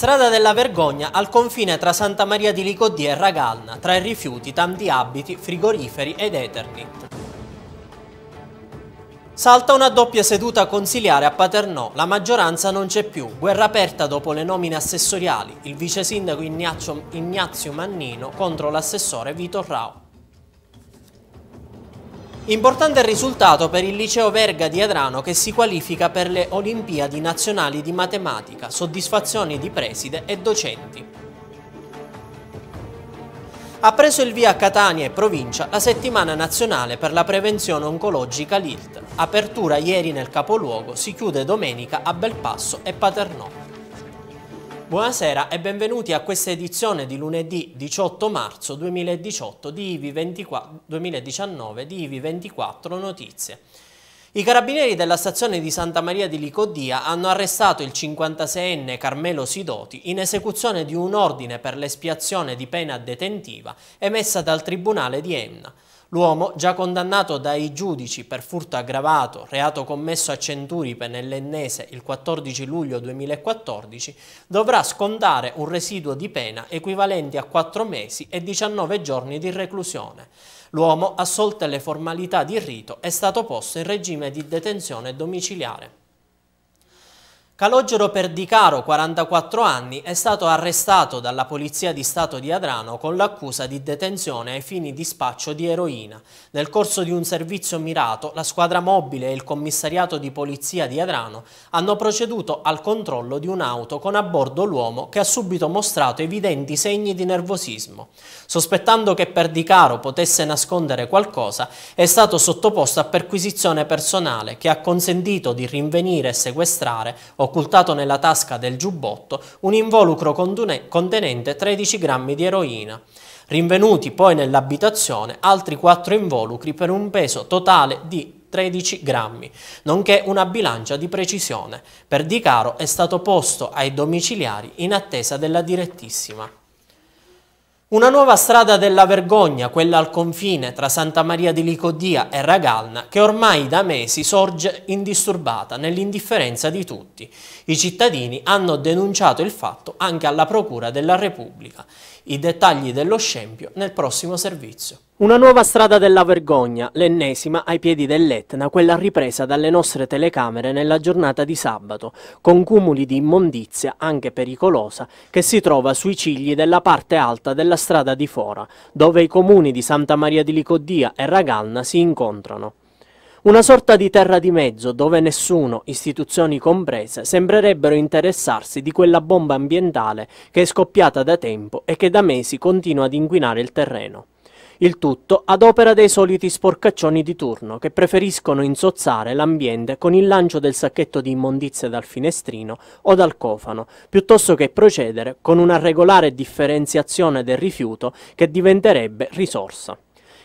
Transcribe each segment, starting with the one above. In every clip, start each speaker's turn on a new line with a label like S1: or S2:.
S1: Strada della vergogna al confine tra Santa Maria di Licodia e Ragalna, tra i rifiuti, tanti abiti, frigoriferi ed Eternit. Salta una doppia seduta consiliare a Paternò, la maggioranza non c'è più, guerra aperta dopo le nomine assessoriali, il vice sindaco Ignazio, Ignazio Mannino contro l'assessore Vito Rao. Importante il risultato per il liceo Verga di Adrano che si qualifica per le Olimpiadi nazionali di matematica, soddisfazioni di preside e docenti. Ha preso il via a Catania e provincia la settimana nazionale per la prevenzione oncologica LILT. Apertura ieri nel capoluogo, si chiude domenica a Belpasso e Paternò. Buonasera e benvenuti a questa edizione di lunedì 18 marzo 2018 di IVI 24, 2019 di IVI 24 Notizie. I carabinieri della stazione di Santa Maria di Licodia hanno arrestato il 56enne Carmelo Sidoti in esecuzione di un ordine per l'espiazione di pena detentiva emessa dal Tribunale di Enna. L'uomo, già condannato dai giudici per furto aggravato, reato commesso a Centuripe nell'Ennese il 14 luglio 2014, dovrà scontare un residuo di pena equivalente a 4 mesi e 19 giorni di reclusione. L'uomo, assolte le formalità di rito, è stato posto in regime di detenzione domiciliare. Calogero Perdicaro, 44 anni, è stato arrestato dalla Polizia di Stato di Adrano con l'accusa di detenzione ai fini di spaccio di eroina. Nel corso di un servizio mirato, la squadra mobile e il commissariato di polizia di Adrano hanno proceduto al controllo di un'auto con a bordo l'uomo che ha subito mostrato evidenti segni di nervosismo. Sospettando che Perdicaro potesse nascondere qualcosa, è stato sottoposto a perquisizione personale che ha consentito di rinvenire e sequestrare o occultato nella tasca del giubbotto un involucro contenente 13 grammi di eroina. Rinvenuti poi nell'abitazione altri quattro involucri per un peso totale di 13 grammi, nonché una bilancia di precisione. Per Di Caro è stato posto ai domiciliari in attesa della direttissima. Una nuova strada della vergogna, quella al confine tra Santa Maria di Licodia e Ragalna, che ormai da mesi sorge indisturbata nell'indifferenza di tutti. I cittadini hanno denunciato il fatto anche alla Procura della Repubblica. I dettagli dello scempio nel prossimo servizio. Una nuova strada della vergogna, l'ennesima ai piedi dell'Etna, quella ripresa dalle nostre telecamere nella giornata di sabato, con cumuli di immondizia, anche pericolosa, che si trova sui cigli della parte alta della strada di Fora, dove i comuni di Santa Maria di Licoddia e Ragalna si incontrano. Una sorta di terra di mezzo dove nessuno, istituzioni comprese, sembrerebbero interessarsi di quella bomba ambientale che è scoppiata da tempo e che da mesi continua ad inquinare il terreno. Il tutto ad opera dei soliti sporcaccioni di turno che preferiscono insozzare l'ambiente con il lancio del sacchetto di immondizie dal finestrino o dal cofano, piuttosto che procedere con una regolare differenziazione del rifiuto che diventerebbe risorsa.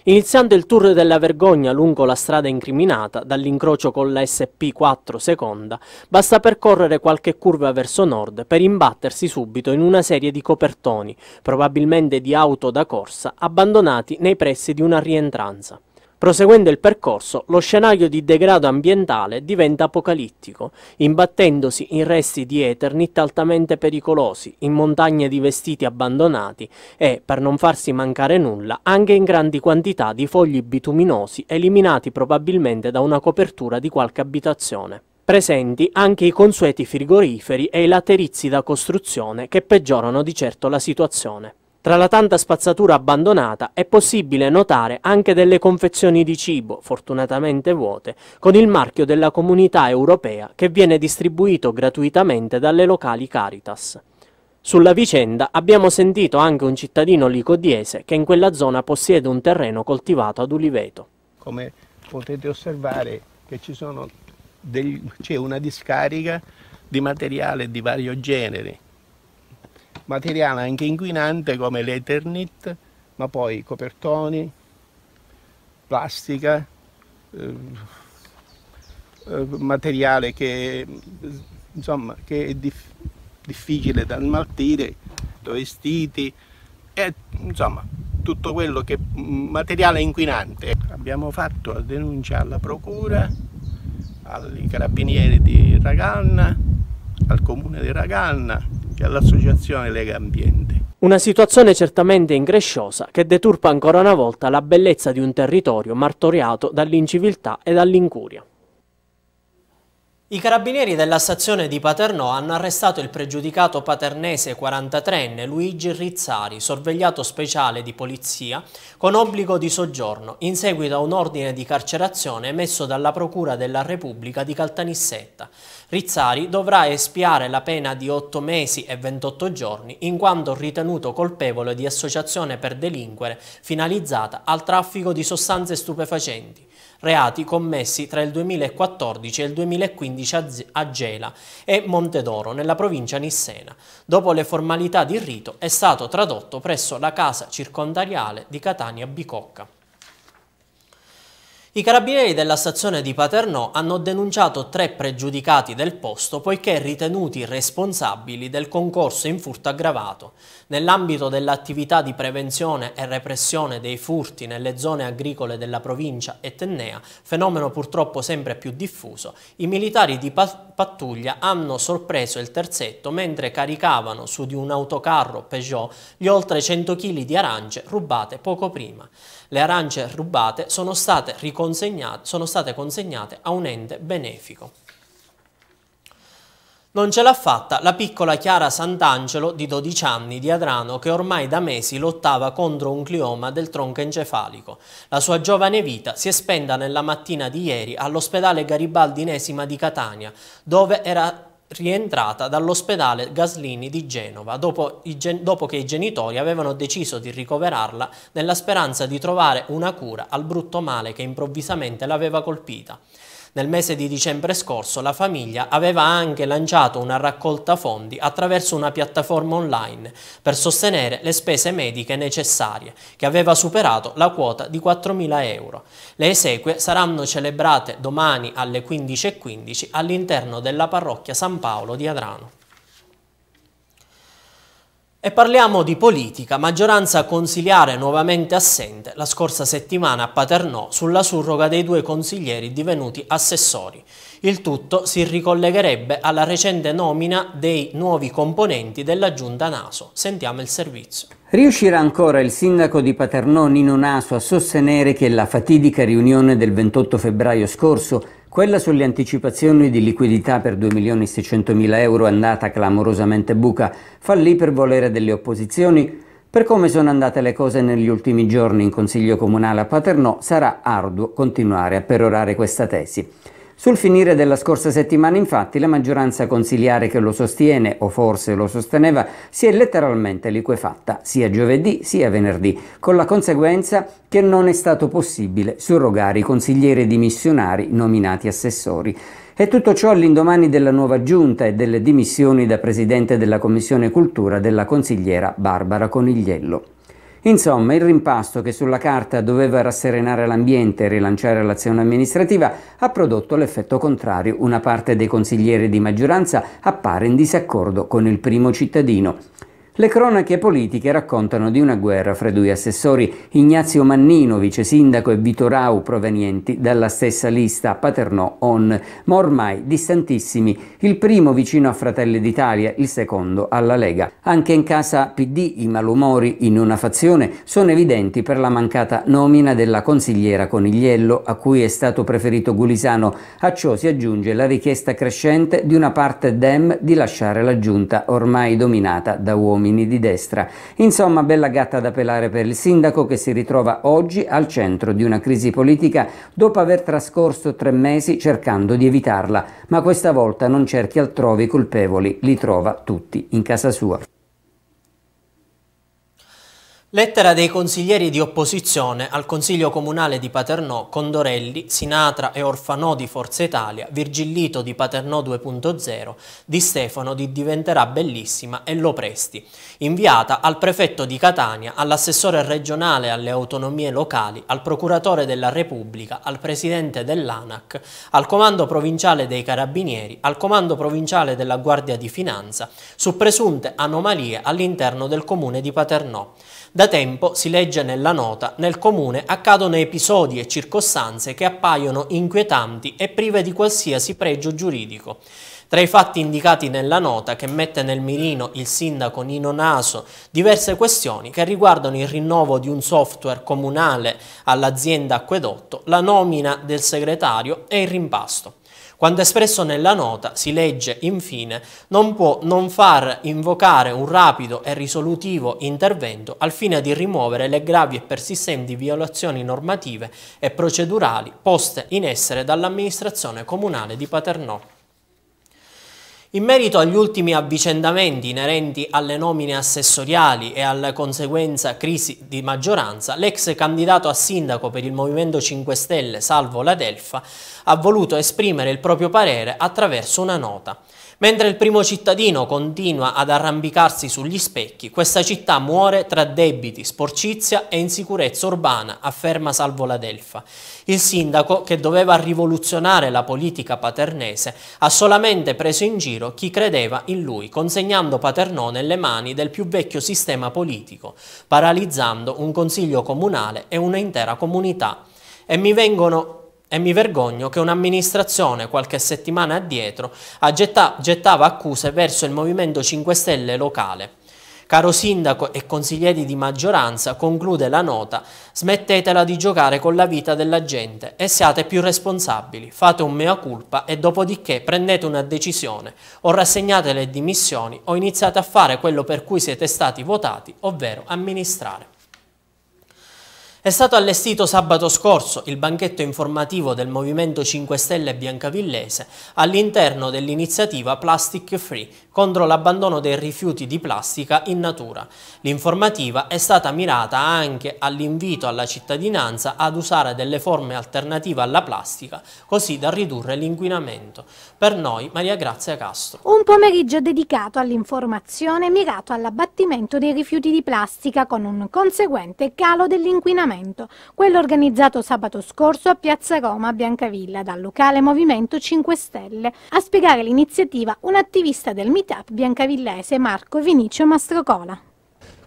S1: Iniziando il tour della vergogna lungo la strada incriminata, dall'incrocio con la SP4 seconda, basta percorrere qualche curva verso nord per imbattersi subito in una serie di copertoni, probabilmente di auto da corsa, abbandonati nei pressi di una rientranza. Proseguendo il percorso, lo scenario di degrado ambientale diventa apocalittico, imbattendosi in resti di Eternit altamente pericolosi, in montagne di vestiti abbandonati e, per non farsi mancare nulla, anche in grandi quantità di fogli bituminosi eliminati probabilmente da una copertura di qualche abitazione. Presenti anche i consueti frigoriferi e i laterizi da costruzione che peggiorano di certo la situazione. Tra la tanta spazzatura abbandonata è possibile notare anche delle confezioni di cibo, fortunatamente vuote, con il marchio della comunità europea che viene distribuito gratuitamente dalle locali Caritas. Sulla vicenda abbiamo sentito anche un cittadino licodiese che in quella zona possiede un terreno coltivato ad uliveto.
S2: Come potete osservare c'è una discarica di materiale di vario genere materiale anche inquinante come l'Eternit, ma poi copertoni, plastica, eh, eh, materiale che, insomma, che è dif difficile da smaltire, vestiti, e, insomma tutto quello che è mm, materiale inquinante. Abbiamo fatto la denuncia alla procura, ai carabinieri di Raganna, al comune di Raganna, all'associazione Lega Ambiente.
S1: Una situazione certamente ingresciosa che deturpa ancora una volta la bellezza di un territorio martoriato dall'inciviltà e dall'incuria. I carabinieri della stazione di Paternò hanno arrestato il pregiudicato paternese 43enne Luigi Rizzari, sorvegliato speciale di polizia, con obbligo di soggiorno, in seguito a un ordine di carcerazione emesso dalla Procura della Repubblica di Caltanissetta. Rizzari dovrà espiare la pena di 8 mesi e 28 giorni in quanto ritenuto colpevole di associazione per delinquere finalizzata al traffico di sostanze stupefacenti reati commessi tra il 2014 e il 2015 a Gela e Montedoro, nella provincia nissena. Dopo le formalità di rito è stato tradotto presso la casa circondariale di Catania Bicocca. I carabinieri della stazione di Paternò hanno denunciato tre pregiudicati del posto poiché ritenuti responsabili del concorso in furto aggravato. Nell'ambito dell'attività di prevenzione e repressione dei furti nelle zone agricole della provincia etnea, fenomeno purtroppo sempre più diffuso, i militari di pattuglia hanno sorpreso il terzetto mentre caricavano su di un autocarro Peugeot gli oltre 100 kg di arance rubate poco prima. Le arance rubate sono state, sono state consegnate a un ente benefico. Non ce l'ha fatta la piccola Chiara Sant'Angelo di 12 anni di Adrano che ormai da mesi lottava contro un glioma del tronco encefalico. La sua giovane vita si è spenta nella mattina di ieri all'ospedale Garibaldinesi di Catania, dove era rientrata dall'ospedale Gaslini di Genova dopo, gen dopo, che i genitori avevano deciso di ricoverarla nella speranza di trovare una cura al brutto male che improvvisamente l'aveva colpita. Nel mese di dicembre scorso la famiglia aveva anche lanciato una raccolta fondi attraverso una piattaforma online per sostenere le spese mediche necessarie, che aveva superato la quota di 4.000 euro. Le esequie saranno celebrate domani alle 15.15 all'interno della parrocchia San Paolo di Adrano. E parliamo di politica, maggioranza consiliare nuovamente assente la scorsa settimana a Paternò sulla surroga dei due consiglieri divenuti assessori. Il tutto si ricollegherebbe alla recente nomina dei nuovi componenti della giunta Naso. Sentiamo il servizio.
S3: Riuscirà ancora il sindaco di Paternò Nino Naso a sostenere che la fatidica riunione del 28 febbraio scorso quella sulle anticipazioni di liquidità per 2.600.000 euro è andata clamorosamente buca, fallì per volere delle opposizioni. Per come sono andate le cose negli ultimi giorni in Consiglio Comunale a Paternò sarà arduo continuare a perorare questa tesi. Sul finire della scorsa settimana infatti la maggioranza consiliare che lo sostiene, o forse lo sosteneva, si è letteralmente liquefatta sia giovedì sia venerdì, con la conseguenza che non è stato possibile surrogare i consiglieri dimissionari nominati assessori. E tutto ciò all'indomani della nuova giunta e delle dimissioni da presidente della Commissione Cultura della consigliera Barbara Conigliello. Insomma, il rimpasto che sulla carta doveva rasserenare l'ambiente e rilanciare l'azione amministrativa ha prodotto l'effetto contrario. Una parte dei consiglieri di maggioranza appare in disaccordo con il primo cittadino. Le cronache politiche raccontano di una guerra fra i due assessori, Ignazio Mannino, vice sindaco, e Vito Rau, provenienti dalla stessa lista Paternò-On, ma ormai distantissimi, il primo vicino a Fratelli d'Italia, il secondo alla Lega. Anche in casa PD i malumori in una fazione sono evidenti per la mancata nomina della consigliera Conigliello, a cui è stato preferito Gulisano. A ciò si aggiunge la richiesta crescente di una parte Dem di lasciare la giunta ormai dominata da uomini uomini di destra. Insomma, bella gatta da pelare per il sindaco che si ritrova oggi al centro di una crisi politica dopo aver trascorso tre mesi cercando di evitarla, ma questa volta non cerchi altrove i colpevoli, li trova tutti in casa sua.
S1: Lettera dei consiglieri di opposizione al Consiglio Comunale di Paternò, Condorelli, Sinatra e Orfanò di Forza Italia, Virgillito di Paternò 2.0, di Stefano di Diventerà Bellissima e Lo Presti, inviata al prefetto di Catania, all'assessore regionale alle autonomie locali, al procuratore della Repubblica, al presidente dell'ANAC, al comando provinciale dei Carabinieri, al comando provinciale della Guardia di Finanza, su presunte anomalie all'interno del Comune di Paternò. Da tempo, si legge nella nota, nel comune accadono episodi e circostanze che appaiono inquietanti e prive di qualsiasi pregio giuridico. Tra i fatti indicati nella nota che mette nel mirino il sindaco Nino Naso, diverse questioni che riguardano il rinnovo di un software comunale all'azienda acquedotto, la nomina del segretario e il rimpasto. Quando espresso nella nota, si legge infine, non può non far invocare un rapido e risolutivo intervento al fine di rimuovere le gravi e persistenti violazioni normative e procedurali poste in essere dall'amministrazione comunale di Paternò. In merito agli ultimi avvicendamenti inerenti alle nomine assessoriali e alla conseguenza crisi di maggioranza, l'ex candidato a sindaco per il Movimento 5 Stelle, Salvo La Delfa, ha voluto esprimere il proprio parere attraverso una nota. Mentre il primo cittadino continua ad arrampicarsi sugli specchi, questa città muore tra debiti, sporcizia e insicurezza urbana, afferma Salvo Ladelfa. Il sindaco, che doveva rivoluzionare la politica paternese, ha solamente preso in giro chi credeva in lui, consegnando Paternò nelle mani del più vecchio sistema politico, paralizzando un consiglio comunale e un'intera comunità. E mi vengono e mi vergogno che un'amministrazione qualche settimana addietro getta gettava accuse verso il Movimento 5 Stelle locale. Caro sindaco e consiglieri di maggioranza, conclude la nota, smettetela di giocare con la vita della gente e siate più responsabili, fate un mea culpa e dopodiché prendete una decisione, o rassegnate le dimissioni o iniziate a fare quello per cui siete stati votati, ovvero amministrare. È stato allestito sabato scorso il banchetto informativo del Movimento 5 Stelle Biancavillese all'interno dell'iniziativa Plastic Free contro l'abbandono dei rifiuti di plastica in natura. L'informativa è stata mirata anche all'invito alla cittadinanza ad usare delle forme alternative alla plastica, così da ridurre l'inquinamento. Per noi Maria Grazia Castro.
S4: Un pomeriggio dedicato all'informazione mirato all'abbattimento dei rifiuti di plastica con un conseguente calo dell'inquinamento appuntamento, quello organizzato sabato scorso a Piazza Roma a Biancavilla dal locale Movimento 5 Stelle. A spiegare l'iniziativa un attivista del meetup biancavillese Marco Vinicio Mastrocola.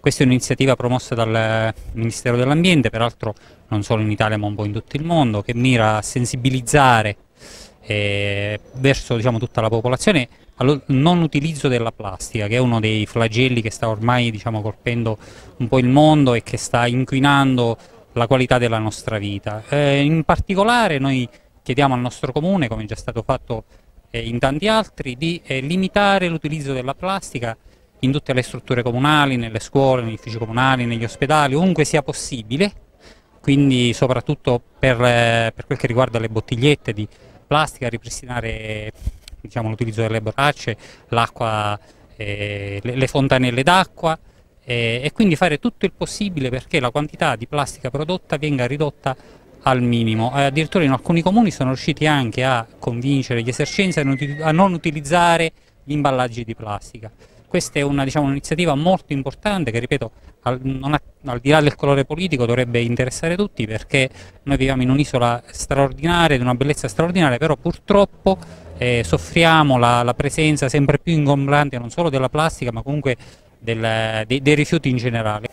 S5: Questa è un'iniziativa promossa dal eh, Ministero dell'Ambiente, peraltro non solo in Italia ma un po' in tutto il mondo, che mira a sensibilizzare eh, verso diciamo, tutta la popolazione al non utilizzo della plastica, che è uno dei flagelli che sta ormai diciamo, colpendo un po' il mondo e che sta inquinando la qualità della nostra vita. Eh, in particolare noi chiediamo al nostro comune, come già stato fatto eh, in tanti altri, di eh, limitare l'utilizzo della plastica in tutte le strutture comunali, nelle scuole, negli uffici comunali, negli ospedali, ovunque sia possibile, quindi soprattutto per, eh, per quel che riguarda le bottigliette di plastica, ripristinare diciamo, l'utilizzo delle borracce, l'acqua, eh, le, le fontanelle d'acqua, e, eh, e quindi fare tutto il possibile perché la quantità di plastica prodotta venga ridotta al minimo. Eh, addirittura in alcuni comuni sono riusciti anche a convincere gli esercenti a non, a non utilizzare gli imballaggi di plastica. Questa è una, diciamo, un'iniziativa molto importante che, ripeto, al, ha, al, di là del colore politico dovrebbe interessare tutti perché noi viviamo in un'isola straordinaria, di una bellezza straordinaria, però purtroppo eh, soffriamo la, la presenza sempre più ingombrante non solo della plastica ma comunque del, dei, dei rifiuti in generale.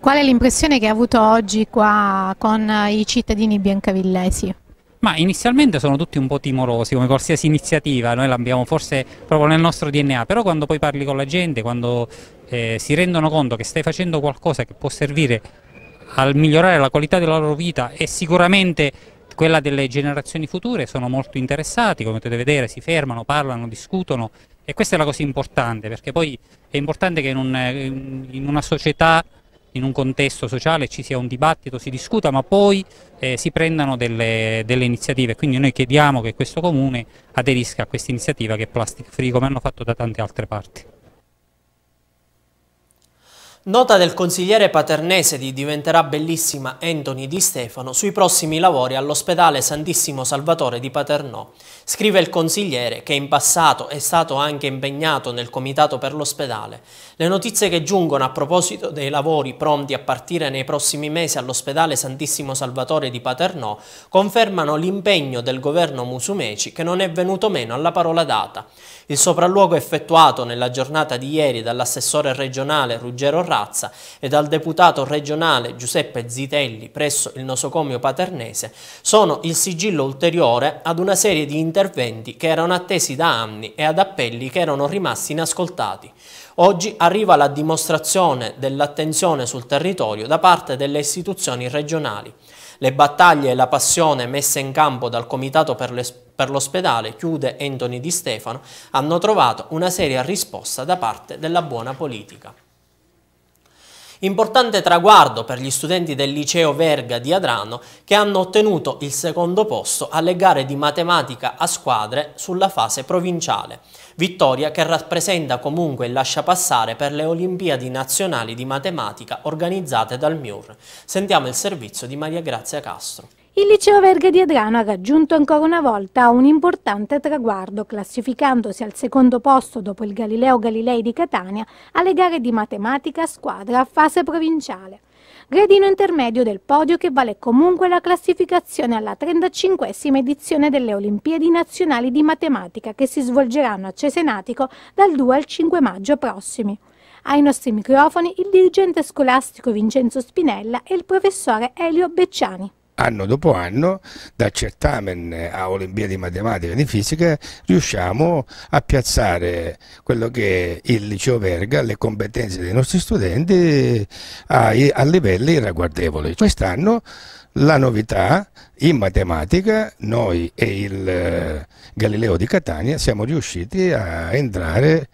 S4: Qual è l'impressione che ha avuto oggi qua con i cittadini biancavillesi?
S5: Ma inizialmente sono tutti un po' timorosi, come qualsiasi iniziativa, noi l'abbiamo forse proprio nel nostro DNA, però quando poi parli con la gente, quando eh, si rendono conto che stai facendo qualcosa che può servire al migliorare la qualità della loro vita e sicuramente quella delle generazioni future, sono molto interessati, come potete vedere si fermano, parlano, discutono e questa è la cosa importante, perché poi è importante che in, un, eh, in una società, in un contesto sociale ci sia un dibattito, si discuta, ma poi eh, si prendano delle, delle, iniziative. Quindi noi chiediamo che questo comune aderisca a questa iniziativa che è Plastic Free, come hanno fatto da tante altre parti.
S1: Nota del consigliere paternese di Diventerà Bellissima Anthony Di Stefano sui prossimi lavori all'ospedale Santissimo Salvatore di Paternò. Scrive il consigliere che in passato è stato anche impegnato nel comitato per l'ospedale. Le notizie che giungono a proposito dei lavori pronti a partire nei prossimi mesi all'ospedale Santissimo Salvatore di Paternò confermano l'impegno del governo Musumeci che non è venuto meno alla parola data. Il sopralluogo effettuato nella giornata di ieri dall'assessore regionale Ruggero Razza e dal deputato regionale Giuseppe Zitelli presso il nosocomio paternese sono il sigillo ulteriore ad una serie di interventi che erano attesi da anni e ad appelli che erano rimasti inascoltati. Oggi arriva la dimostrazione dell'attenzione sul territorio da parte delle istituzioni regionali. Le battaglie e la passione messe in campo dal Comitato per l'ospedale, chiude Anthony Di Stefano, hanno trovato una seria risposta da parte della buona politica. Importante traguardo per gli studenti del liceo Verga di Adrano che hanno ottenuto il secondo posto alle gare di matematica a squadre sulla fase provinciale. Vittoria che rappresenta comunque il lasciapassare per le Olimpiadi nazionali di matematica organizzate dal MIUR. Sentiamo il servizio di Maria Grazia Castro.
S4: Il liceo Verga di Adrano ha raggiunto ancora una volta un importante traguardo, classificandosi al secondo posto dopo il Galileo Galilei di Catania alle gare di matematica squadra a fase provinciale. Gradino intermedio del podio che vale comunque la classificazione alla 35 edizione delle Olimpiadi Nazionali di Matematica che si svolgeranno a Cesenatico dal 2 al 5 maggio prossimi. Ai nostri microfoni il dirigente scolastico Vincenzo Spinella e il professore Elio Becciani
S2: anno dopo anno, da certamen a Olimpiadi Matematica e di Fisica, riusciamo a piazzare quello che è il liceo Verga, le competenze dei nostri studenti a, a livelli ragguardevoli. Quest'anno la novità in matematica, noi e il eh, Galileo di Catania siamo riusciti a entrare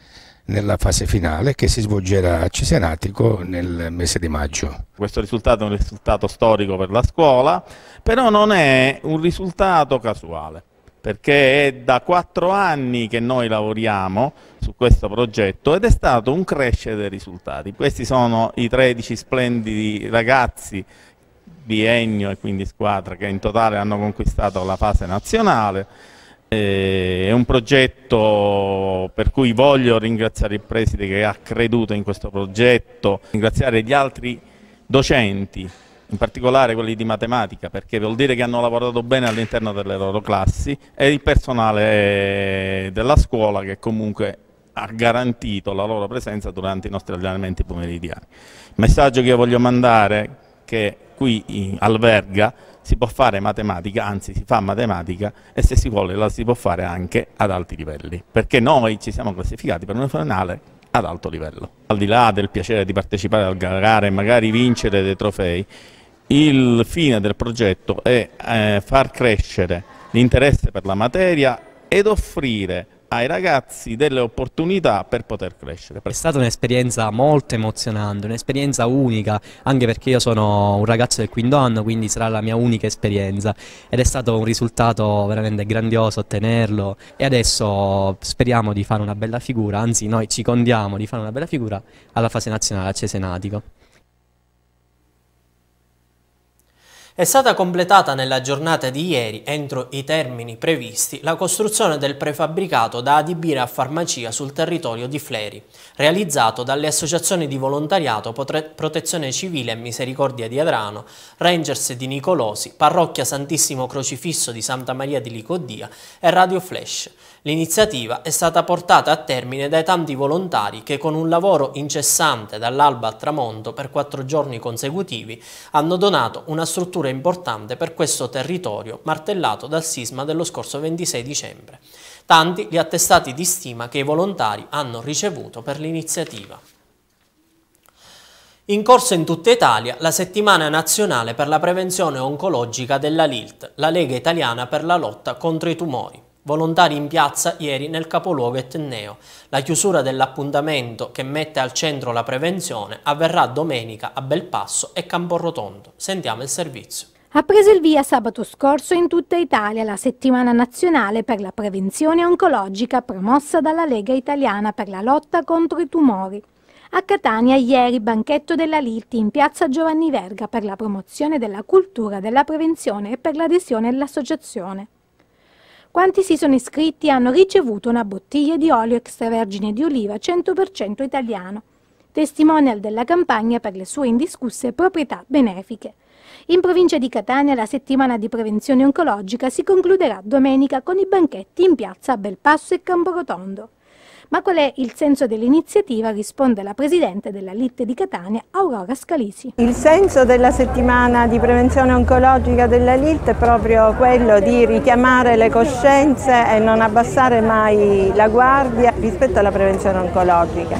S2: nella fase finale che si svolgerà a Cesenatico nel mese di maggio. Questo risultato è un risultato storico per la scuola, però non è un risultato casuale perché è da quattro anni che noi lavoriamo su questo progetto ed è stato un crescere dei risultati. Questi sono i 13 splendidi ragazzi biennio e quindi squadra che in totale hanno conquistato la fase nazionale è un progetto per cui voglio ringraziare il preside che ha creduto in questo progetto, ringraziare gli altri docenti, in particolare quelli di matematica, perché vuol dire che hanno lavorato bene all'interno delle loro classi, e il personale eh, della scuola che comunque ha garantito la loro presenza durante i nostri allenamenti pomeridiani. Il messaggio che io voglio mandare è che qui in, al si può fare matematica, anzi si fa matematica e se si vuole la si può fare anche ad alti livelli, perché noi ci siamo classificati per una finale ad alto livello. Al di là del piacere di partecipare al gara e magari vincere dei trofei, il fine del progetto è eh, far crescere l'interesse per la materia ed offrire ai ragazzi delle opportunità per poter crescere. È stata
S1: un'esperienza molto emozionante, un'esperienza unica, anche perché io sono un ragazzo del quinto anno, quindi sarà la mia unica esperienza ed è stato un risultato veramente grandioso ottenerlo e adesso speriamo di fare una bella figura, anzi noi ci condiamo di fare una bella figura alla fase nazionale a Cesenatico. È stata completata nella giornata di ieri, entro i termini previsti, la costruzione del prefabbricato da adibire a farmacia sul territorio di Fleri, realizzato dalle associazioni di volontariato Protezione Civile e Misericordia di Adrano, Rangers di Nicolosi, Parrocchia Santissimo Crocifisso di Santa Maria di Licodia e Radio Flash. L'iniziativa è stata portata a termine dai tanti volontari che con un lavoro incessante dall'alba al tramonto per quattro giorni consecutivi hanno donato una struttura cumulone importante per questo territorio martellato dal sisma dello scorso 26 dicembre. Tanti gli attestati di stima che i volontari hanno ricevuto per l'iniziativa. In corso in tutta Italia la settimana nazionale per la prevenzione oncologica della LILT, la Lega Italiana per la lotta contro i tumori volontari in piazza ieri nel capoluogo etneo. La chiusura dell'appuntamento che mette al centro la prevenzione avverrà domenica a Belpasso e Camporrotondo. Sentiamo il servizio.
S4: Ha preso il via sabato scorso in tutta Italia la settimana nazionale per la prevenzione oncologica promossa dalla Lega Italiana per la lotta contro i tumori. A Catania ieri banchetto della Lilti in piazza Giovanni Verga per la promozione della cultura della prevenzione e per l'adesione all'associazione. Quanti si sono iscritti hanno ricevuto una bottiglia di olio extravergine di oliva 100% italiano, testimonial della campagna per le sue indiscusse proprietà benefiche. In provincia di Catania la settimana di prevenzione oncologica si concluderà domenica con i banchetti in piazza Belpasso e Camporotondo. Ma qual è il senso dell'iniziativa? Risponde la Presidente della Litte di Catania, Aurora Scalisi. Il
S6: senso della settimana di prevenzione oncologica della Litte è proprio quello di richiamare le coscienze e non abbassare mai la guardia rispetto alla prevenzione oncologica.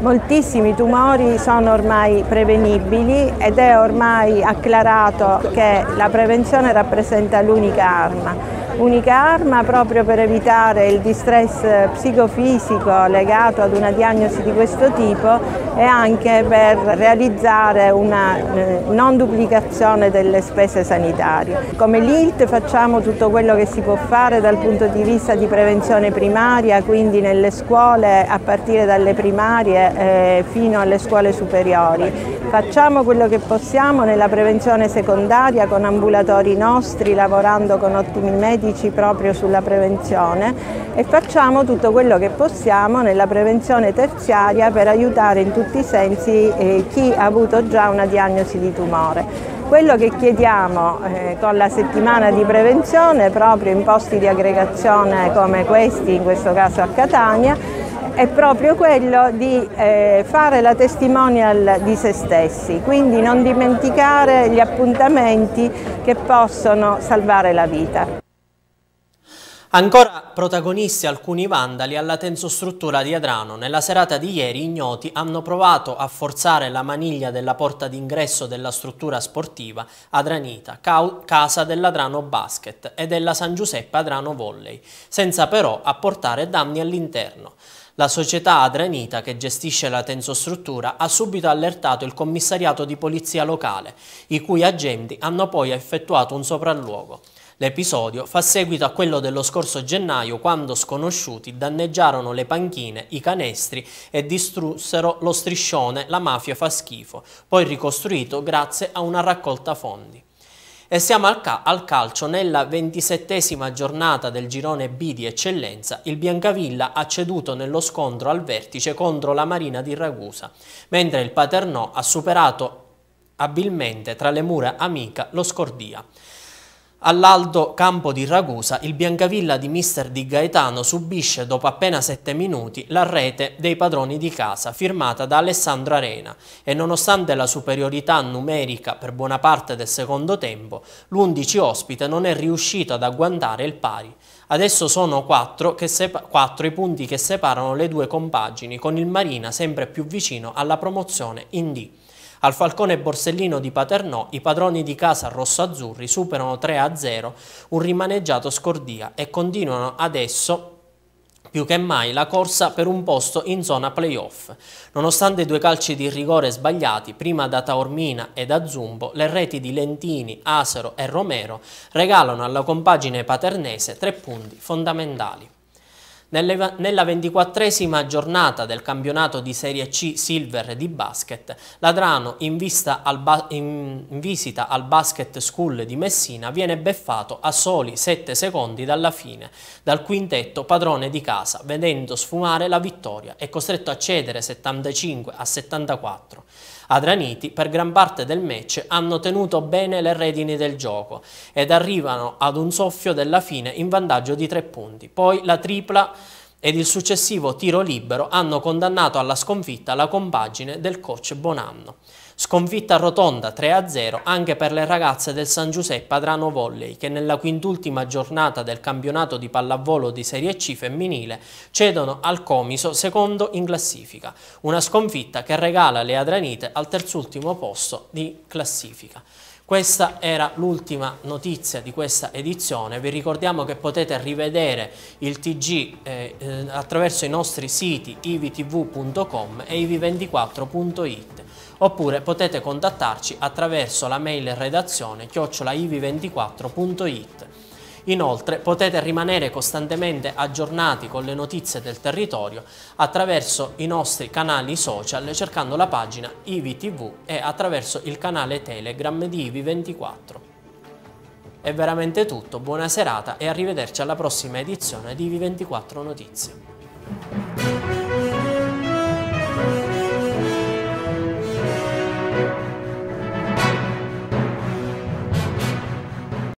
S6: Moltissimi tumori sono ormai prevenibili ed è ormai acclarato che la prevenzione rappresenta l'unica arma unica arma proprio per evitare il distress psicofisico legato ad una diagnosi di questo tipo e anche per realizzare una eh, non duplicazione delle spese sanitarie. Come l'ILT facciamo tutto quello che si può fare dal punto di vista di prevenzione primaria, quindi nelle scuole a partire dalle primarie eh, fino alle scuole superiori. Facciamo quello che possiamo nella prevenzione secondaria con ambulatori nostri, lavorando con ottimi medici dici proprio sulla prevenzione e facciamo tutto quello che possiamo nella prevenzione terziaria per aiutare in tutti i sensi eh, chi ha avuto già una diagnosi di tumore. Quello che chiediamo eh, con la settimana di prevenzione proprio in posti di aggregazione come questi, in questo caso a Catania, è proprio quello di eh, fare la testimonial di se stessi, quindi non dimenticare gli appuntamenti che possono salvare la vita.
S1: Ancora protagonisti alcuni vandali alla tensostruttura di Adrano. Nella serata di ieri ignoti hanno provato a forzare la maniglia della porta d'ingresso della struttura sportiva Adranita, casa dell'Adrano Basket e della San Giuseppe Adrano Volley, senza però apportare danni all'interno. La società Adranita, che gestisce la tensostruttura, ha subito allertato il commissariato di polizia locale, i cui agenti hanno poi effettuato un sopralluogo. L'episodio fa seguito a quello dello scorso gennaio quando sconosciuti danneggiarono le panchine, i canestri e distrussero lo striscione La mafia fa schifo, poi ricostruito grazie a una raccolta fondi. E siamo al, ca al, calcio nella ventisettesima giornata del girone B di eccellenza. Il Biancavilla ha ceduto nello scontro al vertice contro la Marina di Ragusa, mentre il Paternò ha superato abilmente tra le mura amica lo Scordia. All'alto campo di Ragusa, il Biancavilla di mister Di Gaetano subisce dopo appena 7 minuti la rete dei padroni di casa firmata da Alessandro Arena e nonostante la superiorità numerica per buona parte del secondo tempo, l'11 ospite non è riuscito ad agguantare il pari. Adesso sono 4, i punti che separano le due compagini, con il Marina sempre più vicino alla promozione in D. Al Falcone Borsellino di Paternò i padroni di casa rossoazzurri superano 3-0 un rimaneggiato Scordia e continuano adesso più che mai la corsa per un posto in zona playoff. Nonostante due calci di rigore sbagliati, prima da Taormina e da Zumbo, le reti di Lentini, Asero e Romero regalano alla compagine paternese tre punti fondamentali. Nella ventiquattresima giornata del campionato di Serie C Silver di basket, Ladrano in, al in visita al Basket School di Messina viene beffato a soli 7 secondi dalla fine dal quintetto padrone di casa, vedendo sfumare la vittoria e costretto a cedere 75 a 74. Adraniti per gran parte del match hanno tenuto bene le redini del gioco ed arrivano ad un soffio della fine in vantaggio di 3 punti. Poi la tripla ed il successivo tiro libero hanno condannato alla sconfitta la compagine del coach Bonanno. Sconfitta rotonda 3-0 anche per le ragazze del San Giuseppe Adrano Volley che nella quintultima giornata del campionato di pallavolo di Serie C femminile cedono al Comiso secondo in classifica. Una sconfitta che regala le Adranite al terzultimo posto di classifica. Questa era l'ultima notizia di questa edizione, vi ricordiamo che potete rivedere il TG eh, eh, attraverso i nostri siti ivtv.com e iv24.it oppure potete contattarci attraverso la mail redazione chiocciolaivi24.it. Inoltre potete rimanere costantemente aggiornati con le notizie del territorio attraverso i nostri canali social cercando la pagina IVTV e attraverso il canale Telegram di iv 24 È veramente tutto, buona serata e arrivederci alla prossima edizione di iv 24 Notizie.